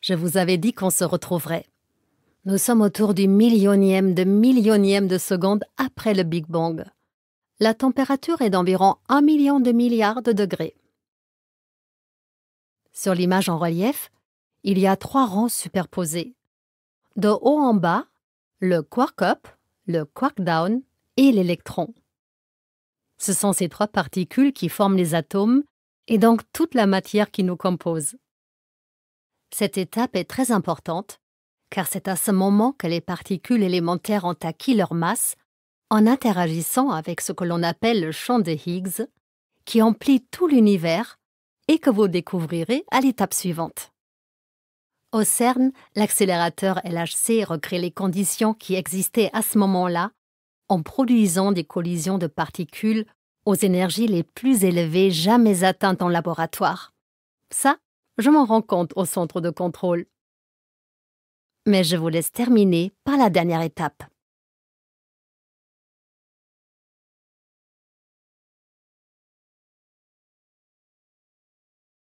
Je vous avais dit qu'on se retrouverait. Nous sommes autour du millionième de millionième de seconde après le Big Bang. La température est d'environ un million de milliards de degrés. Sur l'image en relief, il y a trois rangs superposés. De haut en bas, le quark up, le quark down et l'électron. Ce sont ces trois particules qui forment les atomes et donc toute la matière qui nous compose. Cette étape est très importante, car c'est à ce moment que les particules élémentaires ont acquis leur masse en interagissant avec ce que l'on appelle le champ de Higgs, qui emplit tout l'univers et que vous découvrirez à l'étape suivante. Au CERN, l'accélérateur LHC recrée les conditions qui existaient à ce moment-là en produisant des collisions de particules aux énergies les plus élevées jamais atteintes en laboratoire. Je m'en rends compte au centre de contrôle. Mais je vous laisse terminer par la dernière étape.